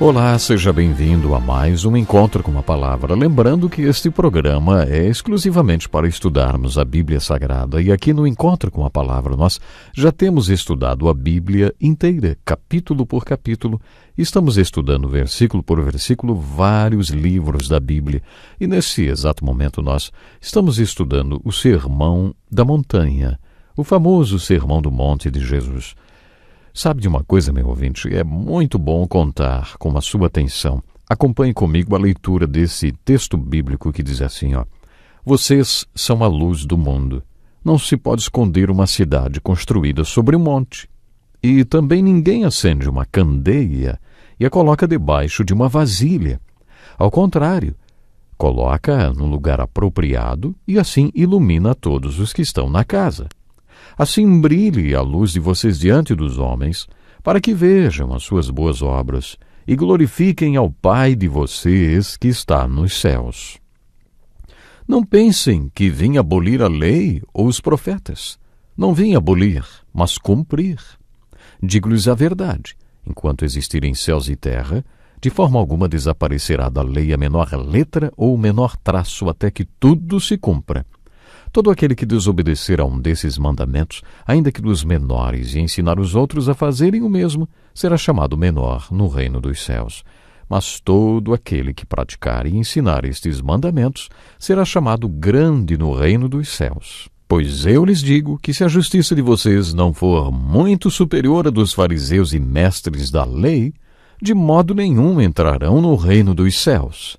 Olá, seja bem-vindo a mais um encontro com a palavra. Lembrando que este programa é exclusivamente para estudarmos a Bíblia Sagrada e aqui no encontro com a palavra nós já temos estudado a Bíblia inteira, capítulo por capítulo. Estamos estudando versículo por versículo vários livros da Bíblia e nesse exato momento nós estamos estudando o Sermão da Montanha, o famoso Sermão do Monte de Jesus. Sabe de uma coisa, meu ouvinte? É muito bom contar com a sua atenção. Acompanhe comigo a leitura desse texto bíblico que diz assim, ó: Vocês são a luz do mundo. Não se pode esconder uma cidade construída sobre um monte. E também ninguém acende uma candeia e a coloca debaixo de uma vasilha. Ao contrário, coloca-a no lugar apropriado e assim ilumina todos os que estão na casa. Assim brilhe a luz de vocês diante dos homens, para que vejam as suas boas obras e glorifiquem ao Pai de vocês que está nos céus. Não pensem que vim abolir a lei ou os profetas. Não vim abolir, mas cumprir. Digo-lhes a verdade: enquanto existirem céus e terra, de forma alguma desaparecerá da lei a menor letra ou o menor traço até que tudo se cumpra. Todo aquele que desobedecer a um desses mandamentos, ainda que dos menores, e ensinar os outros a fazerem o mesmo, será chamado menor no reino dos céus. Mas todo aquele que praticar e ensinar estes mandamentos será chamado grande no reino dos céus. Pois eu lhes digo que se a justiça de vocês não for muito superior à dos fariseus e mestres da lei, de modo nenhum entrarão no reino dos céus.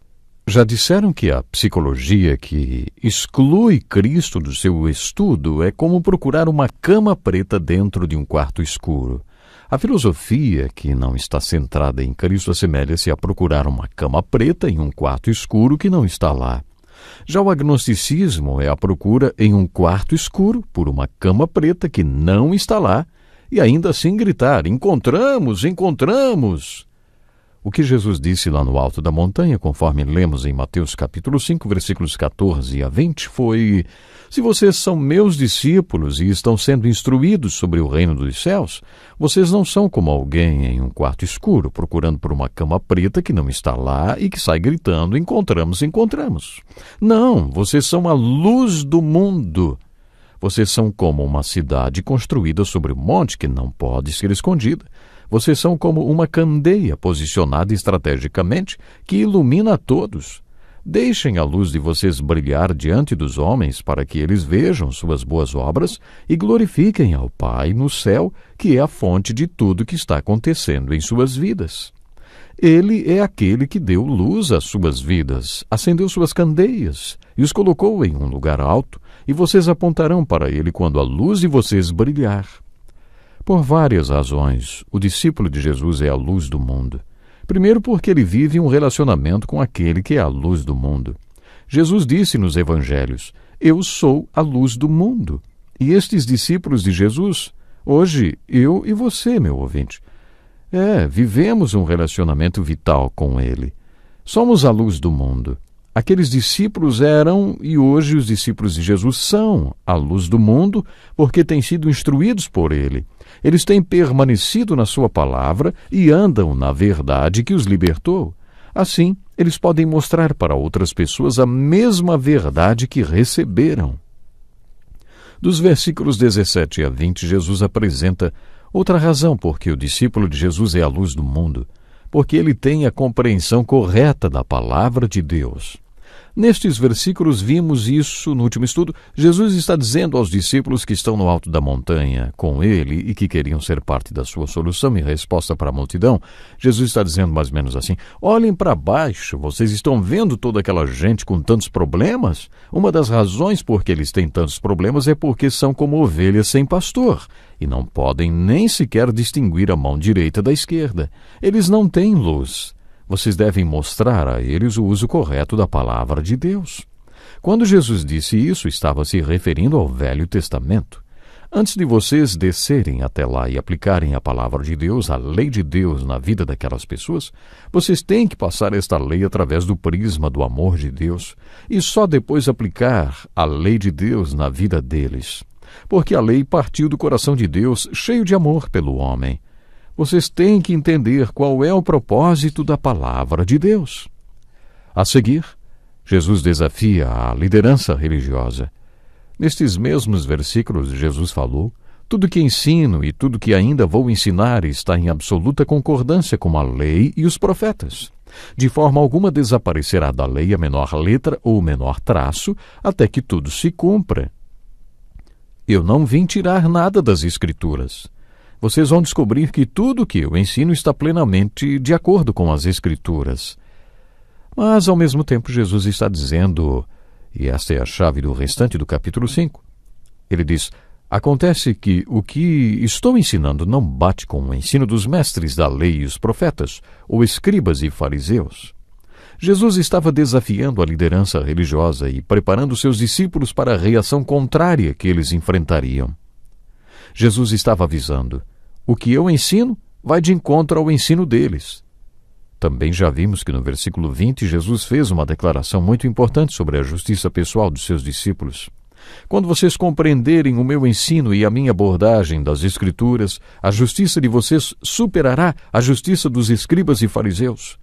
Já disseram que a psicologia que exclui Cristo do seu estudo é como procurar uma cama preta dentro de um quarto escuro. A filosofia que não está centrada em Cristo assemelha-se a procurar uma cama preta em um quarto escuro que não está lá. Já o agnosticismo é a procura em um quarto escuro por uma cama preta que não está lá e ainda assim gritar: encontramos, encontramos! O que Jesus disse lá no alto da montanha, conforme lemos em Mateus capítulo 5, versículos 14 a 20, foi: Se vocês são meus discípulos e estão sendo instruídos sobre o reino dos céus, vocês não são como alguém em um quarto escuro procurando por uma cama preta que não está lá e que sai gritando: Encontramos, encontramos. Não, vocês são a luz do mundo. Vocês são como uma cidade construída sobre um monte que não pode ser escondida. Vocês são como uma candeia posicionada estrategicamente que ilumina a todos. Deixem a luz de vocês brilhar diante dos homens para que eles vejam suas boas obras e glorifiquem ao Pai no céu, que é a fonte de tudo que está acontecendo em suas vidas. Ele é aquele que deu luz às suas vidas, acendeu suas candeias e os colocou em um lugar alto, e vocês apontarão para ele quando a luz de vocês brilhar. Por várias razões, o discípulo de Jesus é a luz do mundo. Primeiro, porque ele vive um relacionamento com aquele que é a luz do mundo. Jesus disse nos evangelhos: Eu sou a luz do mundo. E estes discípulos de Jesus, hoje, eu e você, meu ouvinte, é, vivemos um relacionamento vital com ele. Somos a luz do mundo. Aqueles discípulos eram e hoje os discípulos de Jesus são a luz do mundo, porque têm sido instruídos por ele. Eles têm permanecido na sua palavra e andam na verdade que os libertou. Assim, eles podem mostrar para outras pessoas a mesma verdade que receberam. Dos versículos 17 a 20, Jesus apresenta outra razão por que o discípulo de Jesus é a luz do mundo, porque ele tem a compreensão correta da palavra de Deus. Nestes versículos vimos isso no último estudo. Jesus está dizendo aos discípulos que estão no alto da montanha com ele e que queriam ser parte da sua solução e resposta para a multidão. Jesus está dizendo mais ou menos assim: Olhem para baixo, vocês estão vendo toda aquela gente com tantos problemas? Uma das razões por que eles têm tantos problemas é porque são como ovelhas sem pastor e não podem nem sequer distinguir a mão direita da esquerda. Eles não têm luz vocês devem mostrar a eles o uso correto da palavra de Deus. Quando Jesus disse isso, estava se referindo ao Velho Testamento. Antes de vocês descerem até lá e aplicarem a palavra de Deus, a lei de Deus na vida daquelas pessoas, vocês têm que passar esta lei através do prisma do amor de Deus e só depois aplicar a lei de Deus na vida deles. Porque a lei partiu do coração de Deus, cheio de amor pelo homem, vocês têm que entender qual é o propósito da palavra de Deus. A seguir, Jesus desafia a liderança religiosa. Nestes mesmos versículos, Jesus falou: Tudo que ensino e tudo que ainda vou ensinar está em absoluta concordância com a lei e os profetas. De forma alguma desaparecerá da lei a menor letra ou o menor traço, até que tudo se cumpra. Eu não vim tirar nada das Escrituras vocês vão descobrir que tudo o que eu ensino está plenamente de acordo com as Escrituras. Mas, ao mesmo tempo, Jesus está dizendo, e esta é a chave do restante do capítulo 5, ele diz: Acontece que o que estou ensinando não bate com o ensino dos mestres da lei e os profetas, ou escribas e fariseus. Jesus estava desafiando a liderança religiosa e preparando seus discípulos para a reação contrária que eles enfrentariam. Jesus estava avisando: o que eu ensino vai de encontro ao ensino deles. Também já vimos que no versículo 20 Jesus fez uma declaração muito importante sobre a justiça pessoal dos seus discípulos. Quando vocês compreenderem o meu ensino e a minha abordagem das Escrituras, a justiça de vocês superará a justiça dos escribas e fariseus.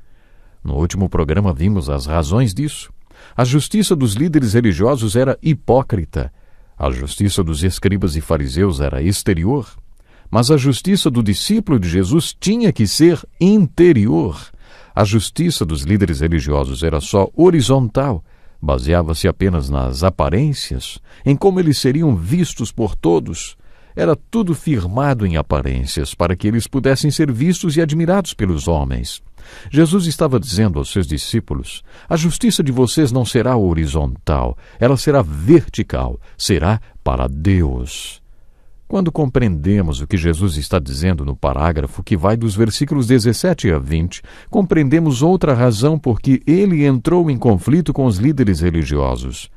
No último programa vimos as razões disso. A justiça dos líderes religiosos era hipócrita. A justiça dos escribas e fariseus era exterior. Mas a justiça do discípulo de Jesus tinha que ser interior. A justiça dos líderes religiosos era só horizontal, baseava-se apenas nas aparências, em como eles seriam vistos por todos. Era tudo firmado em aparências para que eles pudessem ser vistos e admirados pelos homens. Jesus estava dizendo aos seus discípulos: A justiça de vocês não será horizontal, ela será vertical, será para Deus. Quando compreendemos o que Jesus está dizendo no parágrafo que vai dos versículos 17 a 20, compreendemos outra razão por que ele entrou em conflito com os líderes religiosos.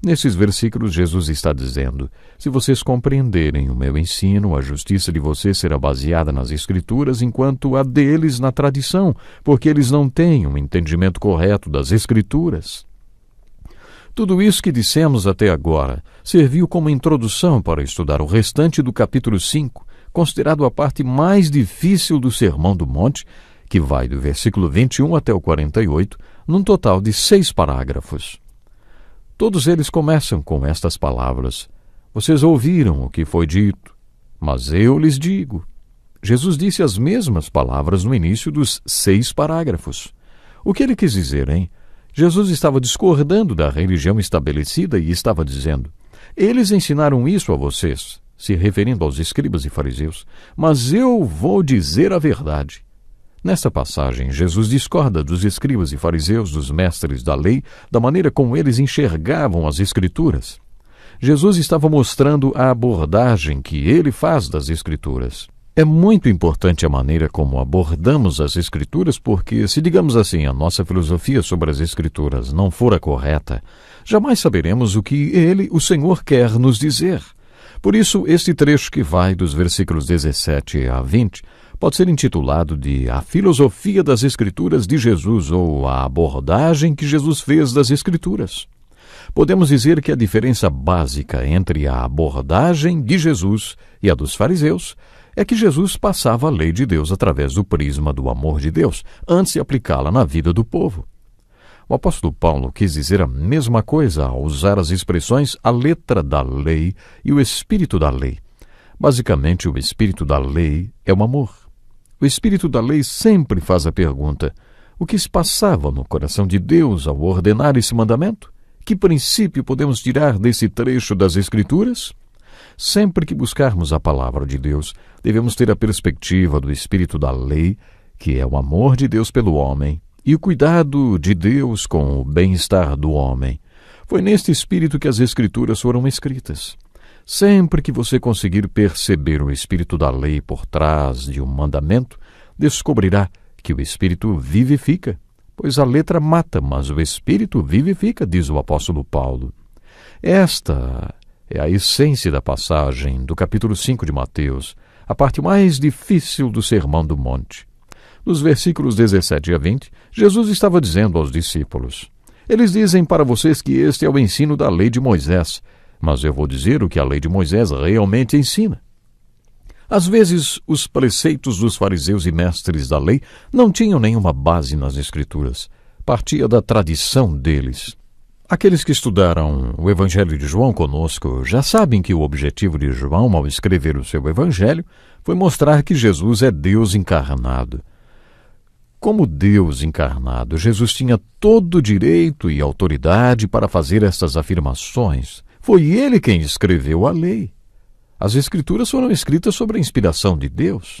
Nesses versículos, Jesus está dizendo: Se vocês compreenderem o meu ensino, a justiça de vocês será baseada nas Escrituras, enquanto a deles na tradição, porque eles não têm um entendimento correto das Escrituras. Tudo isso que dissemos até agora serviu como introdução para estudar o restante do capítulo 5, considerado a parte mais difícil do Sermão do Monte, que vai do versículo 21 até o 48, num total de seis parágrafos. Todos eles começam com estas palavras: Vocês ouviram o que foi dito, mas eu lhes digo. Jesus disse as mesmas palavras no início dos seis parágrafos. O que ele quis dizer, hein? Jesus estava discordando da religião estabelecida e estava dizendo: Eles ensinaram isso a vocês, se referindo aos escribas e fariseus, mas eu vou dizer a verdade. Nesta passagem, Jesus discorda dos escribas e fariseus, dos mestres da lei, da maneira como eles enxergavam as Escrituras. Jesus estava mostrando a abordagem que ele faz das Escrituras. É muito importante a maneira como abordamos as Escrituras, porque, se digamos assim, a nossa filosofia sobre as Escrituras não for a correta, jamais saberemos o que Ele, o Senhor, quer nos dizer. Por isso, este trecho que vai dos versículos 17 a 20 pode ser intitulado de A Filosofia das Escrituras de Jesus ou A Abordagem que Jesus fez das Escrituras. Podemos dizer que a diferença básica entre a abordagem de Jesus e a dos fariseus é que Jesus passava a lei de Deus através do prisma do amor de Deus, antes de aplicá-la na vida do povo. O apóstolo Paulo quis dizer a mesma coisa ao usar as expressões a letra da lei e o espírito da lei. Basicamente, o espírito da lei é o amor. O espírito da lei sempre faz a pergunta: o que se passava no coração de Deus ao ordenar esse mandamento? Que princípio podemos tirar desse trecho das Escrituras? Sempre que buscarmos a palavra de Deus, devemos ter a perspectiva do espírito da lei, que é o amor de Deus pelo homem, e o cuidado de Deus com o bem-estar do homem. Foi neste espírito que as Escrituras foram escritas. Sempre que você conseguir perceber o espírito da lei por trás de um mandamento, descobrirá que o espírito vivifica, pois a letra mata, mas o espírito vivifica, diz o apóstolo Paulo. Esta é a essência da passagem do capítulo 5 de Mateus, a parte mais difícil do Sermão do Monte. Nos versículos 17 a 20, Jesus estava dizendo aos discípulos: Eles dizem para vocês que este é o ensino da lei de Moisés, mas eu vou dizer o que a lei de Moisés realmente ensina. Às vezes, os preceitos dos fariseus e mestres da lei não tinham nenhuma base nas Escrituras, partia da tradição deles. Aqueles que estudaram o Evangelho de João conosco já sabem que o objetivo de João, ao escrever o seu Evangelho, foi mostrar que Jesus é Deus encarnado. Como Deus encarnado, Jesus tinha todo o direito e autoridade para fazer estas afirmações. Foi ele quem escreveu a lei. As Escrituras foram escritas sob a inspiração de Deus.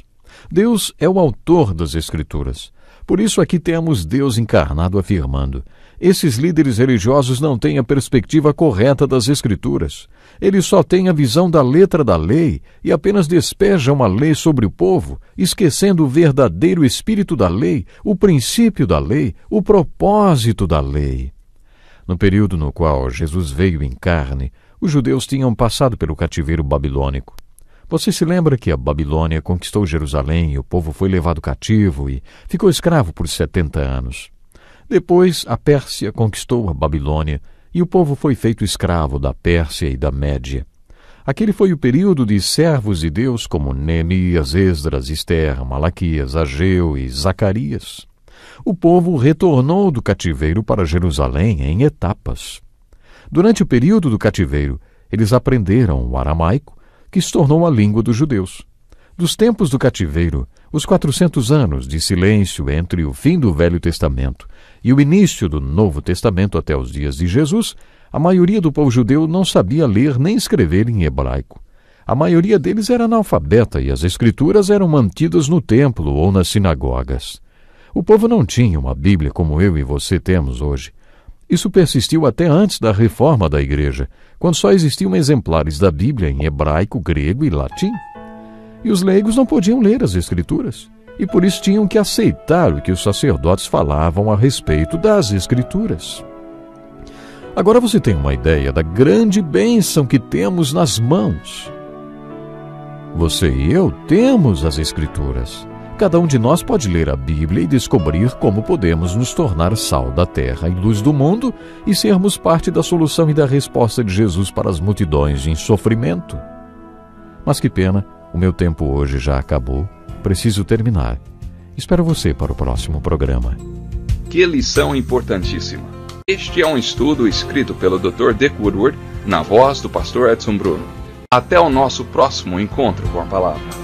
Deus é o autor das Escrituras. Por isso, aqui temos Deus encarnado afirmando: esses líderes religiosos não têm a perspectiva correta das Escrituras. Eles só têm a visão da letra da lei e apenas despejam a lei sobre o povo, esquecendo o verdadeiro espírito da lei, o princípio da lei, o propósito da lei. No período no qual Jesus veio em carne, os judeus tinham passado pelo cativeiro babilônico. Você se lembra que a Babilônia conquistou Jerusalém e o povo foi levado cativo e ficou escravo por 70 anos. Depois, a Pérsia conquistou a Babilônia e o povo foi feito escravo da Pérsia e da Média. Aquele foi o período de servos de Deus como Neemias, Esdras, Esther, Malaquias, Ageu e Zacarias. O povo retornou do cativeiro para Jerusalém em etapas. Durante o período do cativeiro, eles aprenderam o aramaico, que se tornou a língua dos judeus. Dos tempos do cativeiro, os 400 anos de silêncio entre o fim do Velho Testamento e o início do Novo Testamento até os dias de Jesus, a maioria do povo judeu não sabia ler nem escrever em hebraico. A maioria deles era analfabeta e as escrituras eram mantidas no templo ou nas sinagogas. O povo não tinha uma Bíblia como eu e você temos hoje. Isso persistiu até antes da reforma da igreja, quando só existiam exemplares da Bíblia em hebraico, grego e latim. E os leigos não podiam ler as Escrituras, e por isso tinham que aceitar o que os sacerdotes falavam a respeito das Escrituras. Agora você tem uma ideia da grande bênção que temos nas mãos. Você e eu temos as Escrituras. Cada um de nós pode ler a Bíblia e descobrir como podemos nos tornar sal da terra e luz do mundo e sermos parte da solução e da resposta de Jesus para as multidões em sofrimento. Mas que pena o meu tempo hoje já acabou, preciso terminar. Espero você para o próximo programa. Que lição importantíssima! Este é um estudo escrito pelo Dr. Dick Woodward, na voz do pastor Edson Bruno. Até o nosso próximo encontro com a palavra.